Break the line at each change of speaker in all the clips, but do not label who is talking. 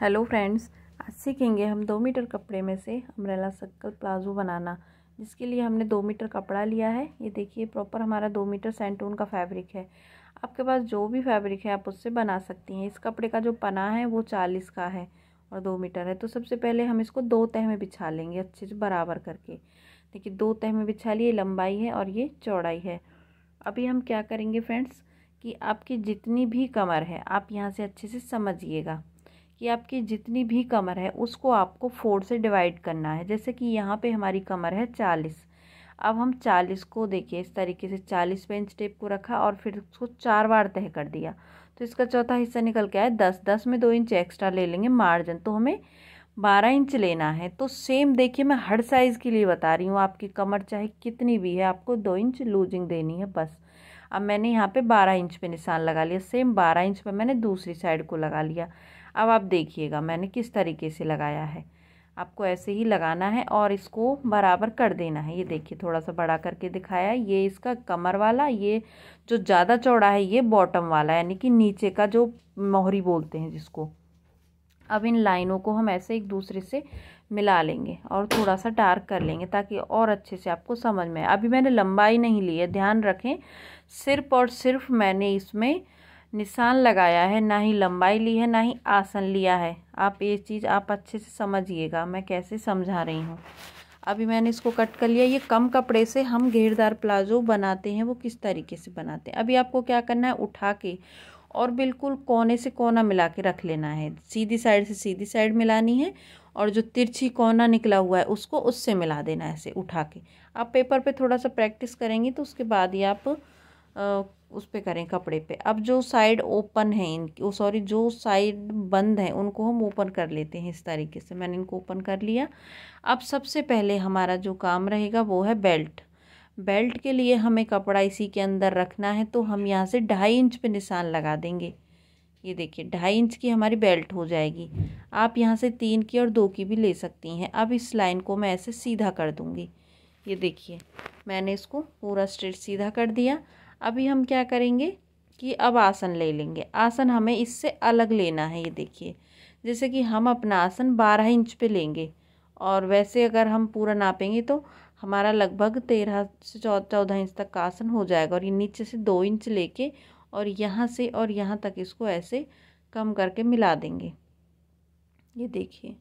hello friends आज सीखेंगे हम दो मीटर कपड़े में से अम्ब्रेला सर्कल प्लाजो बनाना जिसके लिए हमने दो मीटर कपड़ा लिया है ये देखिए प्रॉपर हमारा दो मीटर सेंटून का फैब्रिक है आपके पास जो भी फैब्रिक है आप उससे बना सकती हैं इस कपड़े का जो पना है वो चालीस का है और दो मीटर है तो सबसे पहले हम इसको दो तह में बिछा लेंगे अच्छे से बराबर करके देखिए दो तह में बिछा लिए लंबाई है और ये चौड़ाई है अभी हम क्या करेंगे फ्रेंड्स कि आपकी जितनी भी कमर है आप यहाँ से अच्छे से समझिएगा कि आपकी जितनी भी कमर है उसको आपको फोर से डिवाइड करना है जैसे कि यहाँ पे हमारी कमर है चालीस अब हम चालीस को देखिए इस तरीके से चालीस पे इंच टेप को रखा और फिर उसको चार बार तय कर दिया तो इसका चौथा हिस्सा निकल के आया दस दस में दो इंच एक्स्ट्रा ले लेंगे मार्जिन तो हमें बारह इंच लेना है तो सेम देखिए मैं हर साइज़ के लिए बता रही हूँ आपकी कमर चाहे कितनी भी है आपको दो इंच लूजिंग देनी है बस अब मैंने यहाँ पे बारह इंच पे निशान लगा लिया सेम बारह इंच पे मैंने दूसरी साइड को लगा लिया अब आप देखिएगा मैंने किस तरीके से लगाया है आपको ऐसे ही लगाना है और इसको बराबर कर देना है ये देखिए थोड़ा सा बड़ा करके दिखाया है ये इसका कमर वाला ये जो ज़्यादा चौड़ा है ये बॉटम वाला यानी कि नीचे का जो मोहरी बोलते हैं जिसको अब इन लाइनों को हम ऐसे एक दूसरे से मिला लेंगे और थोड़ा सा डार्क कर लेंगे ताकि और अच्छे से आपको समझ में आए अभी मैंने लंबाई नहीं ली है ध्यान रखें सिर्फ और सिर्फ मैंने इसमें निशान लगाया है ना ही लंबाई ली है ना ही आसन लिया है आप ये चीज़ आप अच्छे से समझिएगा मैं कैसे समझा रही हूँ अभी मैंने इसको कट कर लिया ये कम कपड़े से हम घेरदार प्लाजो बनाते हैं वो किस तरीके से बनाते हैं अभी आपको क्या करना है उठा के और बिल्कुल कोने से कोना मिला के रख लेना है सीधी साइड से सीधी साइड मिलानी है और जो तिरछी कोना निकला हुआ है उसको उससे मिला देना है ऐसे उठा के आप पेपर पे थोड़ा सा प्रैक्टिस करेंगी तो उसके बाद ही आप उस पर करें कपड़े पे अब जो साइड ओपन है इनकी सॉरी जो साइड बंद है उनको हम ओपन कर लेते हैं इस तरीके से मैंने इनको ओपन कर लिया अब सबसे पहले हमारा जो काम रहेगा वो है बेल्ट बेल्ट के लिए हमें कपड़ा इसी के अंदर रखना है तो हम यहाँ से ढाई इंच पे निशान लगा देंगे ये देखिए ढाई इंच की हमारी बेल्ट हो जाएगी आप यहाँ से तीन की और दो की भी ले सकती हैं अब इस लाइन को मैं ऐसे सीधा कर दूँगी ये देखिए मैंने इसको पूरा स्ट्रेट सीधा कर दिया अभी हम क्या करेंगे कि अब आसन ले लेंगे आसन हमें इससे अलग लेना है ये देखिए जैसे कि हम अपना आसन बारह इंच पे लेंगे और वैसे अगर हम पूरा नापेंगे तो हमारा लगभग तेरह से चौ चौदह इंच तक का आसन हो जाएगा और ये नीचे से दो इंच लेके और यहाँ से और यहाँ तक इसको ऐसे कम करके मिला देंगे ये देखिए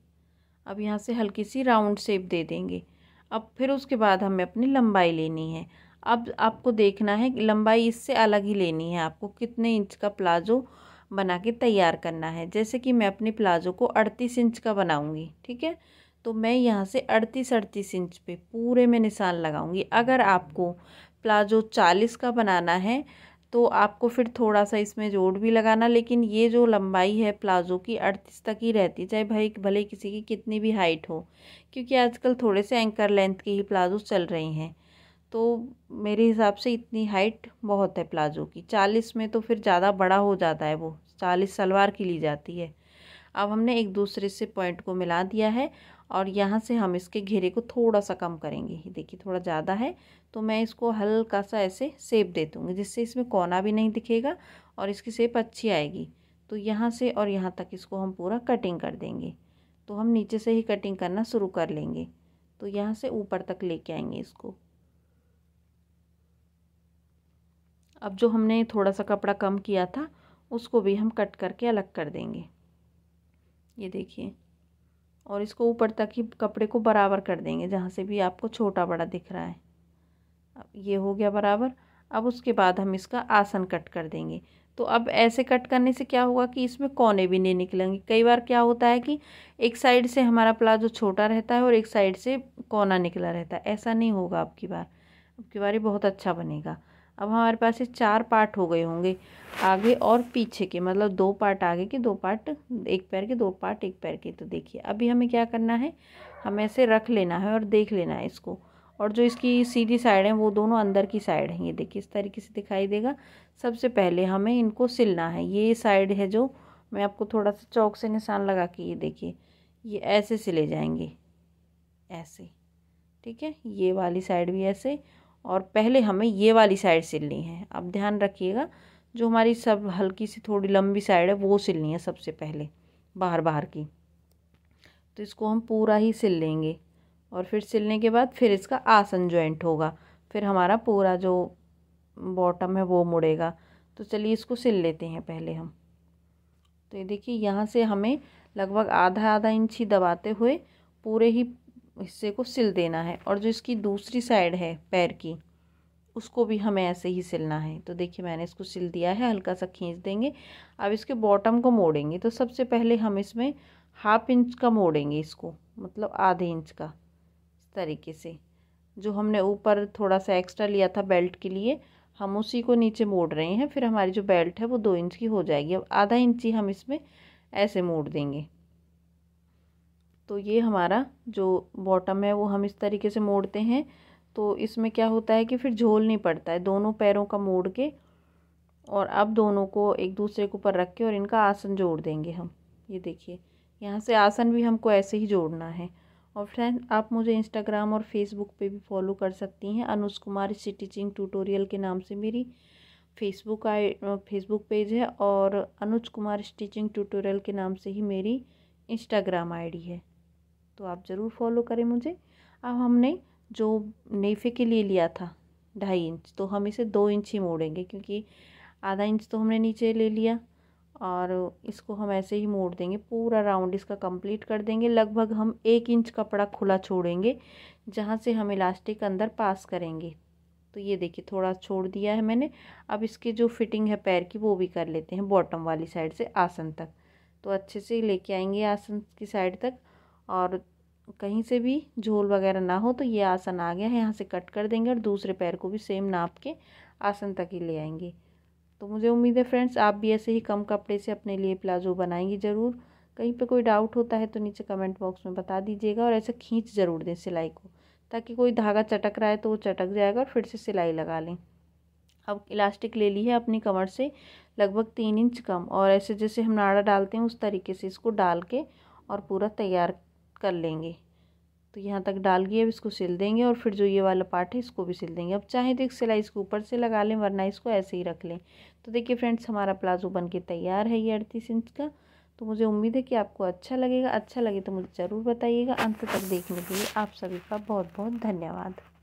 अब यहाँ से हल्की सी राउंड शेप दे देंगे अब फिर उसके बाद हमें अपनी लंबाई लेनी है अब आपको देखना है लंबाई इससे अलग ही लेनी है आपको कितने इंच का प्लाज़ो बना के तैयार करना है जैसे कि मैं अपने प्लाज़ो को अड़तीस इंच का बनाऊँगी ठीक है तो मैं यहाँ से अड़तीस अड़तीस इंच पे पूरे में निशान लगाऊंगी अगर आपको प्लाजो चालीस का बनाना है तो आपको फिर थोड़ा सा इसमें जोड़ भी लगाना लेकिन ये जो लंबाई है प्लाजो की अड़तीस तक ही रहती चाहे भाई भले किसी की कितनी भी हाइट हो क्योंकि आजकल थोड़े से एंकर लेंथ के ही प्लाजो चल रही हैं तो मेरे हिसाब से इतनी हाइट बहुत है प्लाज़ो की चालीस में तो फिर ज़्यादा बड़ा हो जाता है वो चालीस सलवार की ली जाती है अब हमने एक दूसरे से पॉइंट को मिला दिया है और यहाँ से हम इसके घेरे को थोड़ा सा कम करेंगे देखिए थोड़ा ज़्यादा है तो मैं इसको हल्का सा ऐसे सेप दे दूँगी जिससे इसमें कोना भी नहीं दिखेगा और इसकी सेप अच्छी आएगी तो यहाँ से और यहाँ तक इसको हम पूरा कटिंग कर देंगे तो हम नीचे से ही कटिंग करना शुरू कर लेंगे तो यहाँ से ऊपर तक लेके आएंगे इसको अब जो हमने थोड़ा सा कपड़ा कम किया था उसको भी हम कट करके अलग कर देंगे ये देखिए और इसको ऊपर तक ही कपड़े को बराबर कर देंगे जहाँ से भी आपको छोटा बड़ा दिख रहा है अब ये हो गया बराबर अब उसके बाद हम इसका आसन कट कर देंगे तो अब ऐसे कट करने से क्या होगा कि इसमें कोने भी नहीं निकलेंगे कई बार क्या होता है कि एक साइड से हमारा प्लाजो छोटा रहता है और एक साइड से कोना निकला रहता है ऐसा नहीं होगा आपकी बार आपकी बार ये बहुत अच्छा बनेगा अब हमारे पास ये चार पार्ट हो गए होंगे आगे और पीछे के मतलब दो पार्ट आगे के दो पार्ट एक पैर के दो पार्ट एक पैर के तो देखिए अभी हमें क्या करना है हमें ऐसे रख लेना है और देख लेना है इसको और जो इसकी सीधी साइड है वो दोनों अंदर की साइड हैं ये देखिए इस तरीके से दिखाई देगा सबसे पहले हमें इनको सिलना है ये साइड है जो मैं आपको थोड़ा सा चौक से निशान लगा के ये देखिए ये ऐसे सिले जाएंगे ऐसे ठीक है ये वाली साइड भी ऐसे और पहले हमें ये वाली साइड सिलनी है अब ध्यान रखिएगा जो हमारी सब हल्की सी थोड़ी लंबी साइड है वो सिलनी है सबसे पहले बाहर बाहर की तो इसको हम पूरा ही सिल लेंगे और फिर सिलने के बाद फिर इसका आसन जॉइंट होगा फिर हमारा पूरा जो बॉटम है वो मुड़ेगा तो चलिए इसको सिल लेते हैं पहले हम तो ये देखिए यहाँ से हमें लगभग आधा आधा इंच ही दबाते हुए पूरे ही हिस्से को सिल देना है और जो इसकी दूसरी साइड है पैर की उसको भी हमें ऐसे ही सिलना है तो देखिए मैंने इसको सिल दिया है हल्का सा खींच देंगे अब इसके बॉटम को मोड़ेंगे तो सबसे पहले हम इसमें हाफ इंच का मोड़ेंगे इसको मतलब आधे इंच का इस तरीके से जो हमने ऊपर थोड़ा सा एक्स्ट्रा लिया था बेल्ट के लिए हम उसी को नीचे मोड़ रहे हैं फिर हमारी जो बेल्ट है वो दो इंच की हो जाएगी अब आधा इंच ही हम इसमें ऐसे मोड़ देंगे तो ये हमारा जो बॉटम है वो हम इस तरीके से मोड़ते हैं तो इसमें क्या होता है कि फिर झोल नहीं पड़ता है दोनों पैरों का मोड़ के और अब दोनों को एक दूसरे के ऊपर रख के और इनका आसन जोड़ देंगे हम ये देखिए यहाँ से आसन भी हमको ऐसे ही जोड़ना है और फ्रेंड आप मुझे इंस्टाग्राम और फेसबुक पे भी फॉलो कर सकती हैं अनुज कुमार स्टिचिंग ट्यूटोरियल के नाम से मेरी फेसबुक आई फेसबुक पेज है और अनुज कुमार स्टिचिंग ट्यूटोरियल के नाम से ही मेरी इंस्टाग्राम आईडी है तो आप ज़रूर फॉलो करें मुझे अब हमने जो नेफे के लिए लिया था ढाई इंच तो हम इसे दो इंच ही मोड़ेंगे क्योंकि आधा इंच तो हमने नीचे ले लिया और इसको हम ऐसे ही मोड़ देंगे पूरा राउंड इसका कंप्लीट कर देंगे लगभग हम एक इंच कपड़ा खुला छोड़ेंगे जहाँ से हम इलास्टिक अंदर पास करेंगे तो ये देखिए थोड़ा छोड़ दिया है मैंने अब इसकी जो फिटिंग है पैर की वो भी कर लेते हैं बॉटम वाली साइड से आसन तक तो अच्छे से लेके आएंगे आसन की साइड तक और कहीं से भी झोल वगैरह ना हो तो ये आसन आ गया है यहाँ से कट कर देंगे और दूसरे पैर को भी सेम नाप के आसन तक ही ले आएंगे तो मुझे उम्मीद है फ्रेंड्स आप भी ऐसे ही कम कपड़े से अपने लिए प्लाजो बनाएंगी ज़रूर कहीं पे कोई डाउट होता है तो नीचे कमेंट बॉक्स में बता दीजिएगा और ऐसे खींच ज़रूर दें सिलाई को ताकि कोई धागा चटक रहा है तो वो चटक जाएगा और फिर से सिलाई लगा लें अब इलास्टिक ले ली है अपनी कमर से लगभग तीन इंच कम और ऐसे जैसे हम नाड़ा डालते हैं उस तरीके से इसको डाल के और पूरा तैयार कर लेंगे तो यहाँ तक डाल के अब इसको सिल देंगे और फिर जो ये वाला पार्ट है इसको भी सिल देंगे अब चाहे तो एक सिलाई इसको ऊपर से लगा लें वरना इसको ऐसे ही रख लें तो देखिए फ्रेंड्स हमारा प्लाजो बन के तैयार है ये अड़तीस इंच का तो मुझे उम्मीद है कि आपको अच्छा लगेगा अच्छा लगे तो मुझे ज़रूर बताइएगा अंत तक देखने के लिए आप सभी का बहुत बहुत धन्यवाद